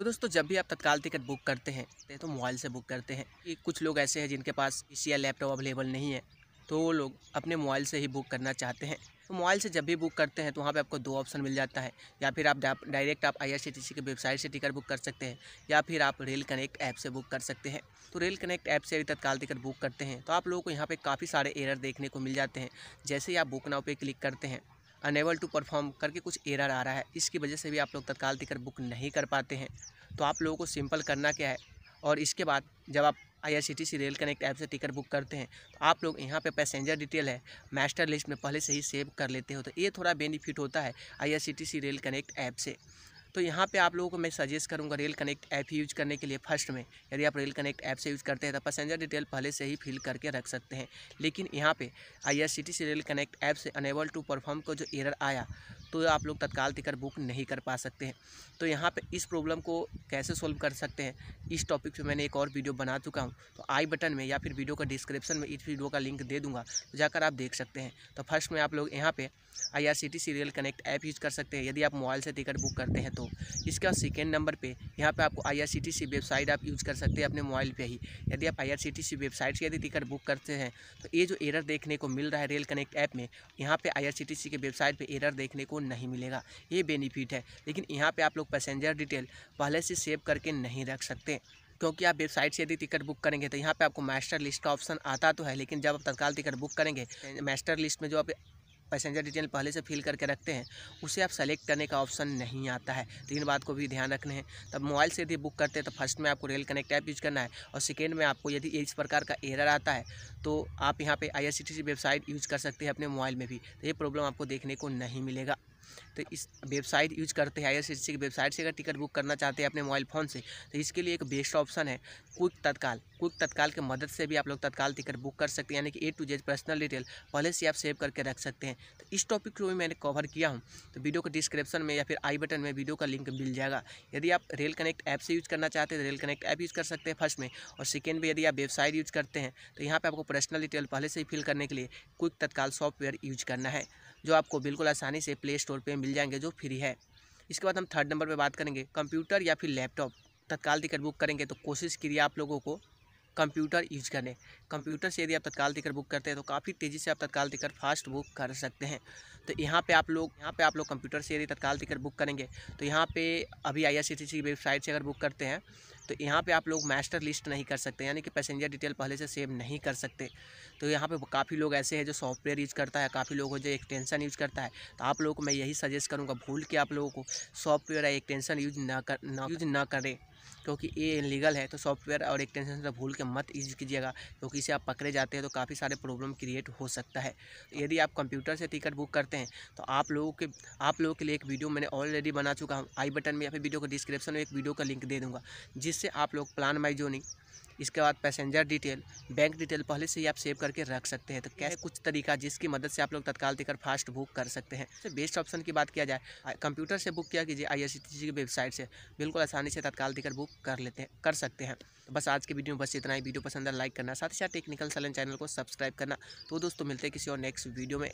तो दोस्तों जब भी आप तत्काल टिकट बुक करते हैं तो, तो मोबाइल से बुक करते हैं कि कुछ लोग ऐसे हैं जिनके पास पी या लैपटॉप अवेलेबल नहीं है तो वो लोग अपने मोबाइल से ही बुक करना चाहते हैं तो मोबाइल से जब भी बुक करते हैं तो वहाँ पे आपको दो ऑप्शन मिल जाता है या फिर आप डायरेक्ट आप आईआरसीटीसी की वेबसाइट से टिकट बुक कर सकते हैं या फिर आप रेल कनेक्ट ऐप से बुक कर सकते हैं तो रेल कनेक्ट ऐप से अभी तत्काल टिकट बुक करते हैं तो आप लोगों को यहाँ पर काफ़ी सारे एरर देखने को मिल जाते हैं जैसे ही आप बुक नाव पर क्लिक करते हैं अनेबल टू परफॉर्म करके कुछ एरर आ रहा है इसकी वजह से भी आप लोग तत्काल टिकट बुक नहीं कर पाते हैं तो आप लोगों को सिंपल करना क्या है और इसके बाद जब आप सी रेल कनेक्ट ऐप से टिकट बुक करते हैं तो आप लोग यहाँ पे पैसेंजर डिटेल है मास्टर लिस्ट में पहले से ही सेव कर लेते हो तो ये थोड़ा बेनिफिट होता है सी रेल कनेक्ट ऐप से तो यहाँ पे आप लोगों को मैं सजेस्ट करूँगा रेल कनेक्ट ऐप यूज करने के लिए फर्स्ट में यदि आप रेल कनेक्ट ऐप से यूज़ करते हैं तो पैसेंजर डिटेल पहले से ही फिल करके रख सकते हैं लेकिन यहाँ पे सी रेल कनेक्ट ऐप से अनेबल टू परफॉर्म को जो एरर आया तो आप लोग तत्काल टिकट बुक नहीं कर पा सकते हैं तो यहाँ पे इस प्रॉब्लम को कैसे सॉल्व कर सकते हैं इस टॉपिक पे मैंने एक और वीडियो बना चुका हूँ तो आई बटन में या फिर वीडियो का डिस्क्रिप्शन में इस वीडियो का लिंक दे दूँगा तो जाकर आप देख सकते हैं तो फर्स्ट में आप लोग यहाँ पर I R C T C rail connect app use कर सकते हैं यदि आप मोबाइल से टिकट बुक करते हैं तो हो तो इसका सेकेंड नंबर पे यहाँ पे आपको आईआरसीटीसी वेबसाइट आप यूज़ कर सकते हैं अपने मोबाइल पे ही यदि आप आईआरसीटीसी वेबसाइट से यदि टिकट बुक करते हैं तो ये जो एरर देखने को मिल रहा है रेल कनेक्ट ऐप में यहाँ पे सी के वेबसाइट पर एरर देखने को नहीं मिलेगा ये बेनिफिट है लेकिन यहाँ पर आप लोग पैसेंजर डिटेल पहले से सेव करके नहीं रख सकते क्योंकि आप वेबसाइट से यदि टिकट बुक करेंगे तो यहाँ पे आपको मास्टर लिस्ट का ऑप्शन आता तो है लेकिन जब आप तत्काल टिकट बुक करेंगे मास्टर लिस्ट में जो आप पैसेंजर डिटेल पहले से फिल करके रखते हैं उसे आप सेलेक्ट करने का ऑप्शन नहीं आता है तो इन बात को भी ध्यान रखने हैं तब मोबाइल से यदि बुक करते हैं तो फर्स्ट में आपको रेल कनेक्ट ऐप यूज़ करना है और सेकेंड में आपको यदि इस प्रकार का एरर आता है तो आप यहाँ पर आई वेबसाइट यूज़ कर सकते हैं अपने मोबाइल में भी तो ये प्रॉब्लम आपको देखने को नहीं मिलेगा तो इस वेबसाइट यूज करते हैं आई की वेबसाइट से अगर टिकट बुक करना चाहते हैं अपने मोबाइल फ़ोन से तो इसके लिए एक बेस्ट ऑप्शन है क्विक तत्काल क्विक तत्काल के मदद से भी आप लोग तत्काल टिकट बुक कर सकते हैं यानी कि A to Z personal detail पहले से आप सेव करके रख सकते हैं तो इस टॉपिक को भी मैंने कवर किया हूँ तो वीडियो के डिस्क्रिप्शन में या फिर आई बटन में वीडियो का लिंक मिल जाएगा यदि आप रेल कनेक्ट ऐप से यूज करना चाहते हैं तो रेल कनेक्ट ऐप यूज़ कर सकते हैं फर्स्ट में और सेकेंड में यदि आप वेबसाइट यूज करते हैं तो यहाँ पर आपको पर्सनल डिटेल पहले से ही फिल करने के लिए क्विक तत्काल सॉफ्टवेयर यूज करना है जो आपको बिल्कुल आसानी से प्ले स्टोर अमाउंट पे मिल जाएंगे जो फ्री है इसके बाद हम थर्ड नंबर पर बात करेंगे कंप्यूटर या फिर लैपटॉप तत्काल टिकट बुक करेंगे तो कोशिश करिए आप लोगों को कंप्यूटर यूज करें कंप्यूटर से यदि आप तत्काल टिकट बुक करते हैं तो काफ़ी तेज़ी से आप तत्काल टिकट फास्ट बुक कर सकते हैं तो यहाँ पे आप लोग यहाँ पे आप लोग कंप्यूटर से यदि तत्काल टिकट बुक करेंगे तो यहाँ पे अभी आई की वेबसाइट से अगर बुक करते हैं तो यहाँ पे आप लोग मास्टर लिस्ट नहीं कर सकते यानी कि पैसेंजर डिटेल पहले से सेव नहीं कर सकते तो यहाँ पे काफ़ी लोग ऐसे हैं जो सॉफ्टवेयर यूज़ करता है काफ़ी लोग जो एक्सटेंशन यूज़ करता है तो आप लोगों को मैं यही सजेस्ट करूँगा भूल के आप लोगों को सॉफ्टवेयर या एक्सटेंशन यूज ना कर ना यूज ना करें क्योंकि ये इलीगल है तो सॉफ्टवेयर और एक्सटेंशन से भूल के मत यूज कीजिएगा क्योंकि इसे आप पकड़े जाते हैं तो काफ़ी सारे प्रॉब्लम क्रिएट हो सकता है यदि आप कंप्यूटर से टिकट बुक करते हैं तो आप लोगों के आप लोगों के लिए एक वीडियो मैंने ऑलरेडी बना चुका हूँ आई बटन में या फिर वीडियो को डिस्क्रिप्शन में एक वीडियो का लिंक दे दूँगा जिससे आप लोग प्लान माई जोनिंग इसके बाद पैसेंजर डिटेल बैंक डिटेल पहले से ही आप सेव करके रख सकते हैं तो कैसे कुछ तरीका जिसकी मदद से आप लोग तत्काल देकर फास्ट बुक कर सकते हैं तो बेस्ट ऑप्शन की बात किया जाए कंप्यूटर से बुक किया कीजिए आई की वेबसाइट से बिल्कुल आसानी से तत्काल देकर बुक कर लेते हैं कर सकते हैं तो बस आज के वीडियो में बस इतना ही वीडियो पसंद है लाइक करना साथ ही साथ टेक्निकल सलन चैनल को सब्सक्राइब करना तो दोस्तों मिलते हैं किसी और नेक्स्ट वीडियो में